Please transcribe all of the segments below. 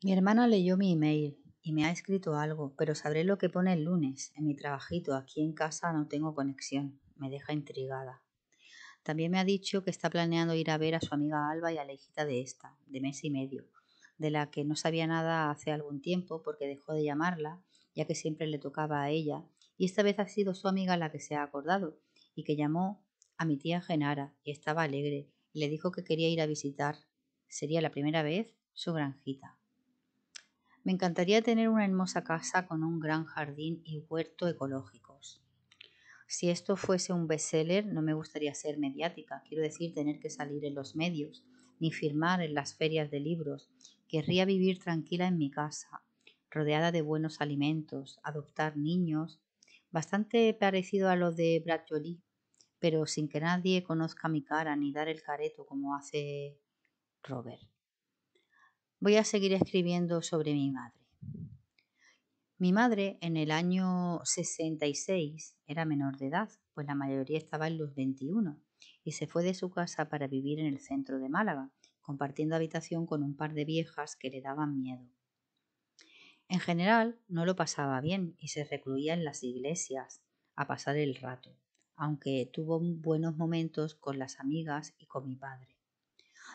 Mi hermana leyó mi email y me ha escrito algo, pero sabré lo que pone el lunes. En mi trabajito aquí en casa no tengo conexión. Me deja intrigada. También me ha dicho que está planeando ir a ver a su amiga Alba y a la hijita de esta, de mes y medio, de la que no sabía nada hace algún tiempo porque dejó de llamarla, ya que siempre le tocaba a ella, y esta vez ha sido su amiga la que se ha acordado y que llamó a mi tía Genara y estaba alegre y le dijo que quería ir a visitar. Sería la primera vez su granjita. Me encantaría tener una hermosa casa con un gran jardín y huerto ecológicos. Si esto fuese un bestseller, no me gustaría ser mediática, quiero decir, tener que salir en los medios, ni firmar en las ferias de libros. Querría vivir tranquila en mi casa, rodeada de buenos alimentos, adoptar niños, bastante parecido a lo de Brad Jolie, pero sin que nadie conozca mi cara ni dar el careto como hace Robert voy a seguir escribiendo sobre mi madre. Mi madre en el año 66 era menor de edad, pues la mayoría estaba en los 21, y se fue de su casa para vivir en el centro de Málaga, compartiendo habitación con un par de viejas que le daban miedo. En general no lo pasaba bien y se recluía en las iglesias a pasar el rato, aunque tuvo buenos momentos con las amigas y con mi padre.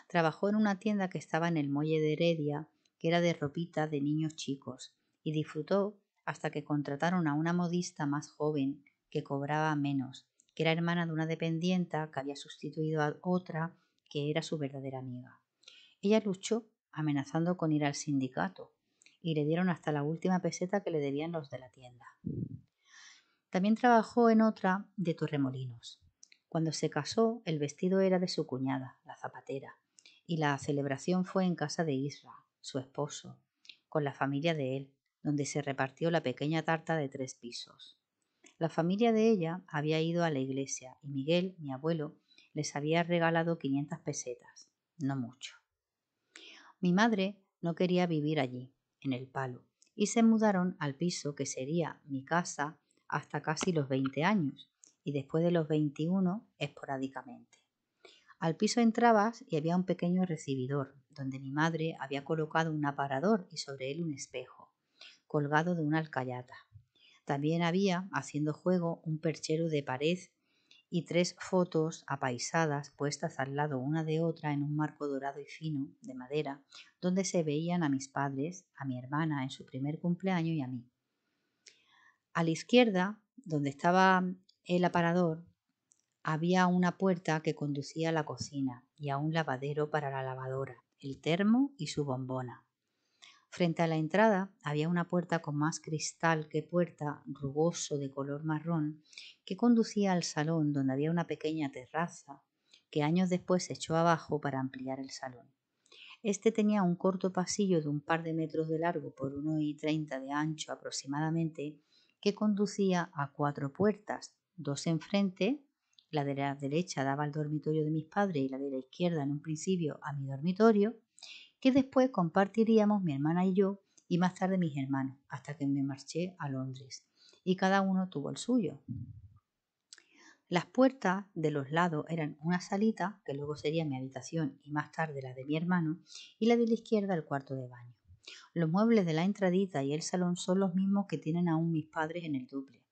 Trabajó en una tienda que estaba en el muelle de Heredia, que era de ropita de niños chicos, y disfrutó hasta que contrataron a una modista más joven que cobraba menos, que era hermana de una dependienta que había sustituido a otra que era su verdadera amiga. Ella luchó amenazando con ir al sindicato y le dieron hasta la última peseta que le debían los de la tienda. También trabajó en otra de Torremolinos. Cuando se casó, el vestido era de su cuñada, la zapatera, y la celebración fue en casa de Isra, su esposo, con la familia de él, donde se repartió la pequeña tarta de tres pisos. La familia de ella había ido a la iglesia y Miguel, mi abuelo, les había regalado 500 pesetas, no mucho. Mi madre no quería vivir allí, en el palo, y se mudaron al piso que sería mi casa hasta casi los 20 años y después de los 21 esporádicamente. Al piso entrabas y había un pequeño recibidor, donde mi madre había colocado un aparador y sobre él un espejo, colgado de una alcayata. También había, haciendo juego, un perchero de pared y tres fotos apaisadas puestas al lado una de otra en un marco dorado y fino de madera, donde se veían a mis padres, a mi hermana en su primer cumpleaños y a mí. A la izquierda, donde estaba el aparador, había una puerta que conducía a la cocina y a un lavadero para la lavadora, el termo y su bombona. Frente a la entrada había una puerta con más cristal que puerta, rugoso de color marrón, que conducía al salón donde había una pequeña terraza que años después se echó abajo para ampliar el salón. Este tenía un corto pasillo de un par de metros de largo por 1,30 de ancho aproximadamente que conducía a cuatro puertas, dos enfrente la de la derecha daba al dormitorio de mis padres y la de la izquierda en un principio a mi dormitorio, que después compartiríamos mi hermana y yo y más tarde mis hermanos, hasta que me marché a Londres, y cada uno tuvo el suyo. Las puertas de los lados eran una salita, que luego sería mi habitación y más tarde la de mi hermano, y la de la izquierda el cuarto de baño. Los muebles de la entradita y el salón son los mismos que tienen aún mis padres en el duple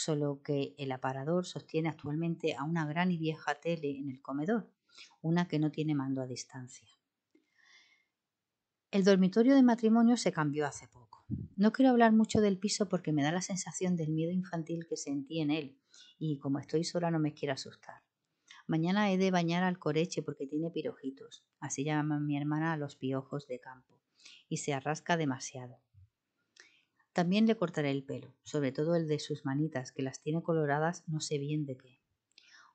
solo que el aparador sostiene actualmente a una gran y vieja tele en el comedor, una que no tiene mando a distancia. El dormitorio de matrimonio se cambió hace poco. No quiero hablar mucho del piso porque me da la sensación del miedo infantil que sentí en él y como estoy sola no me quiero asustar. Mañana he de bañar al coreche porque tiene pirojitos, así llama mi hermana a los piojos de campo, y se arrasca demasiado. También le cortaré el pelo, sobre todo el de sus manitas, que las tiene coloradas no sé bien de qué.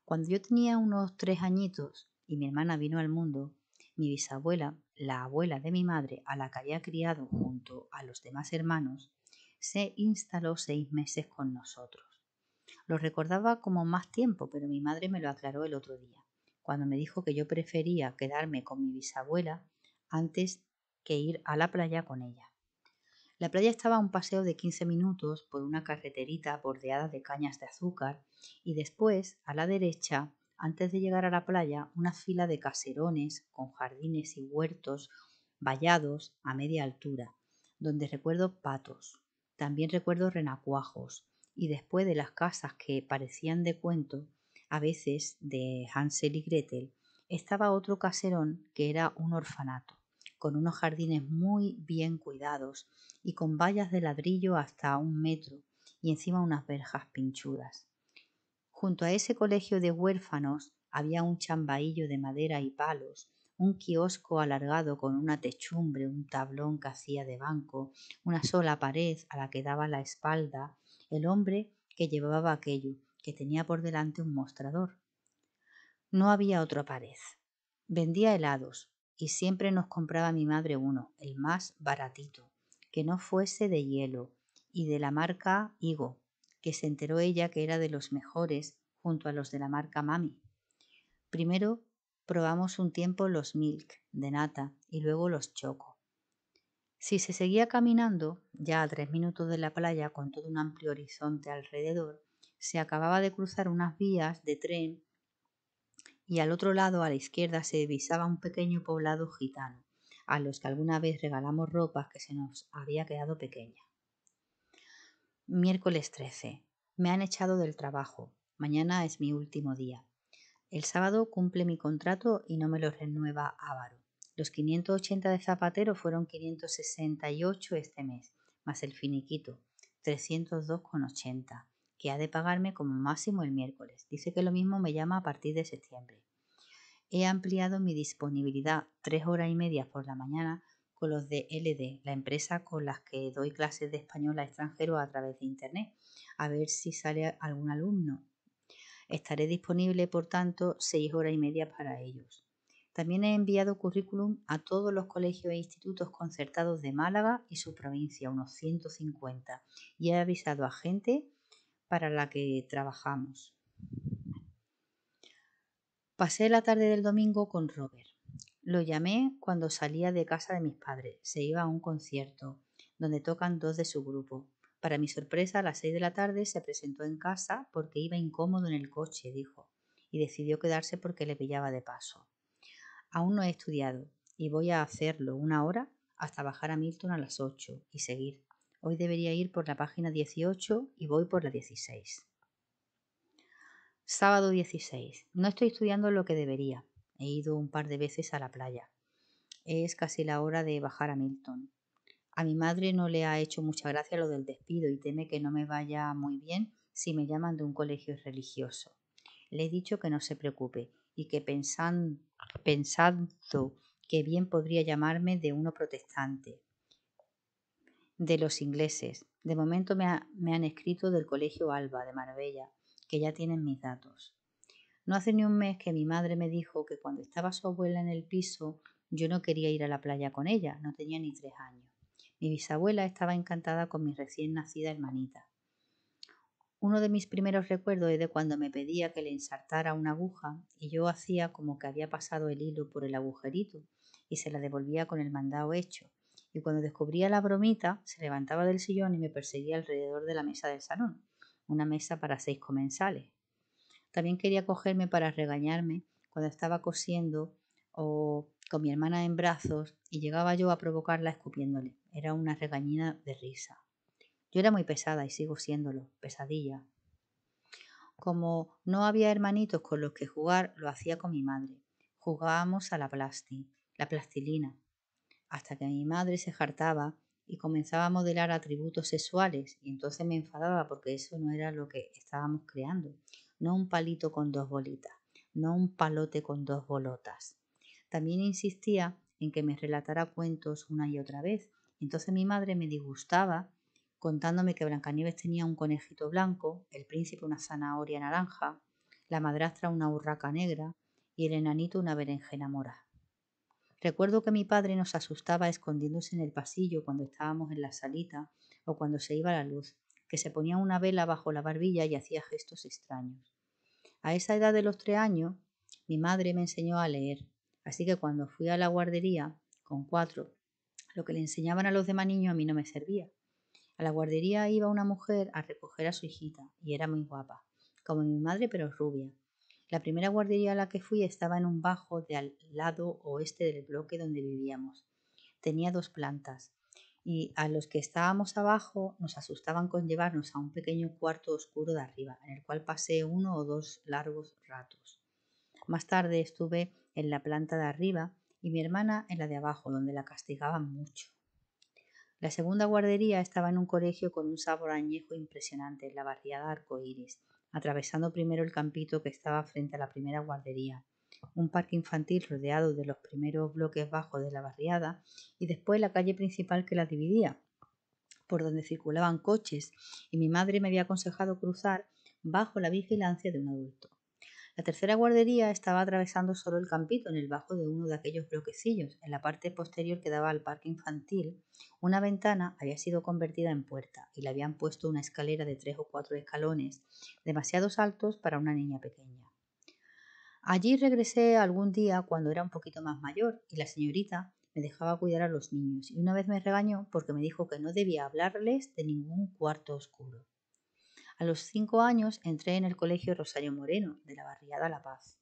Cuando yo tenía unos tres añitos y mi hermana vino al mundo, mi bisabuela, la abuela de mi madre, a la que había criado junto a los demás hermanos, se instaló seis meses con nosotros. Lo recordaba como más tiempo, pero mi madre me lo aclaró el otro día, cuando me dijo que yo prefería quedarme con mi bisabuela antes que ir a la playa con ella. La playa estaba a un paseo de 15 minutos por una carreterita bordeada de cañas de azúcar y después, a la derecha, antes de llegar a la playa, una fila de caserones con jardines y huertos vallados a media altura, donde recuerdo patos, también recuerdo renacuajos y después de las casas que parecían de cuento, a veces de Hansel y Gretel, estaba otro caserón que era un orfanato con unos jardines muy bien cuidados y con vallas de ladrillo hasta un metro y encima unas verjas pinchudas. Junto a ese colegio de huérfanos había un chambaillo de madera y palos, un kiosco alargado con una techumbre, un tablón que hacía de banco, una sola pared a la que daba la espalda el hombre que llevaba aquello, que tenía por delante un mostrador. No había otra pared. Vendía helados, y siempre nos compraba mi madre uno, el más baratito, que no fuese de hielo, y de la marca Higo, que se enteró ella que era de los mejores junto a los de la marca Mami. Primero probamos un tiempo los Milk de nata y luego los Choco. Si se seguía caminando, ya a tres minutos de la playa con todo un amplio horizonte alrededor, se acababa de cruzar unas vías de tren y al otro lado a la izquierda se divisaba un pequeño poblado gitano, a los que alguna vez regalamos ropas que se nos había quedado pequeña. Miércoles 13. Me han echado del trabajo. Mañana es mi último día. El sábado cumple mi contrato y no me lo renueva Ávaro. Los 580 de Zapatero fueron 568 este mes, más el finiquito, 302,80 que ha de pagarme como máximo el miércoles. Dice que lo mismo me llama a partir de septiembre. He ampliado mi disponibilidad tres horas y media por la mañana con los de LD, la empresa con las que doy clases de español a extranjeros a través de Internet, a ver si sale algún alumno. Estaré disponible, por tanto, seis horas y media para ellos. También he enviado currículum a todos los colegios e institutos concertados de Málaga y su provincia, unos 150, y he avisado a gente para la que trabajamos. Pasé la tarde del domingo con Robert. Lo llamé cuando salía de casa de mis padres. Se iba a un concierto donde tocan dos de su grupo. Para mi sorpresa, a las seis de la tarde se presentó en casa porque iba incómodo en el coche, dijo, y decidió quedarse porque le pillaba de paso. Aún no he estudiado y voy a hacerlo una hora hasta bajar a Milton a las ocho y seguir Hoy debería ir por la página 18 y voy por la 16. Sábado 16. No estoy estudiando lo que debería. He ido un par de veces a la playa. Es casi la hora de bajar a Milton. A mi madre no le ha hecho mucha gracia lo del despido y teme que no me vaya muy bien si me llaman de un colegio religioso. Le he dicho que no se preocupe y que pensando que bien podría llamarme de uno protestante, de los ingleses. De momento me, han escrito del Colegio Alba de Marbella, que ya tienen mis datos. No hace ni un mes que mi madre me dijo que cuando estaba su abuela en el piso yo no quería ir a la playa con ella, no tenía ni tres años. Mi bisabuela estaba encantada con mi recién nacida hermanita. Uno de mis primeros recuerdos es de cuando me pedía que le ensartara una aguja y yo hacía como que había pasado el hilo por el agujerito y se la devolvía con el mandado hecho, y cuando descubría la bromita se levantaba del sillón y me perseguía alrededor de la mesa del salón, una mesa para seis comensales. También quería cogerme para regañarme cuando estaba cosiendo o con mi hermana en brazos y llegaba yo a provocarla escupiéndole. Era una regañina de risa. Yo era muy pesada y sigo siéndolo, pesadilla. Como no había hermanitos con los que jugar, lo hacía con mi madre. Jugábamos a la plasti, la plastilina, hasta que mi madre se hartaba y comenzaba a modelar atributos sexuales y entonces me enfadaba porque eso no era lo que estábamos creando, no un palito con dos bolitas, no un palote con dos bolotas. También insistía en que me relatara cuentos una y otra vez. Entonces mi madre me disgustaba contándome que Blancanieves tenía un conejito blanco, el príncipe una zanahoria naranja, la madrastra una urraca negra y el enanito una berenjena morada. Recuerdo que mi padre nos asustaba escondiéndose en el pasillo cuando estábamos en la salita o cuando se iba la luz, que se ponía una vela bajo la barbilla y hacía gestos extraños. A esa edad de los tres años, mi madre me enseñó a leer, así que cuando fui a la guardería, con cuatro, lo que le enseñaban a los demás niños a mí no me servía. A la guardería iba una mujer a recoger a su hijita y era muy guapa, como mi madre pero rubia. La primera guardería a la que fui estaba en un bajo al lado oeste del bloque donde vivíamos. Tenía dos plantas y a los que estábamos abajo nos asustaban con llevarnos a un pequeño cuarto oscuro de arriba, en el cual pasé uno o dos largos ratos. Más tarde estuve en la planta de arriba y mi hermana en la de abajo, donde la castigaban mucho. La segunda guardería estaba en un colegio con un sabor añejo impresionante, en la barriada Arcoíris, atravesando primero el campito que estaba frente a la primera guardería, un parque infantil rodeado de los primeros bloques bajos de la barriada y después la calle principal que la dividía, por donde circulaban coches, y mi madre me había aconsejado cruzar bajo la vigilancia de un adulto. La tercera guardería estaba atravesando solo el campito en el bajo de uno de aquellos bloquecillos. En la parte posterior que daba al parque infantil, una ventana había sido convertida en puerta y le habían puesto una escalera de tres o cuatro escalones, demasiados altos para una niña pequeña. Allí regresé algún día cuando era un poquito más mayor y la señorita me dejaba cuidar a los niños y una vez me regañó porque me dijo que no debía hablarles de ningún cuarto oscuro. A los cinco años entré en el Colegio Rosario Moreno de la Barriada La Paz.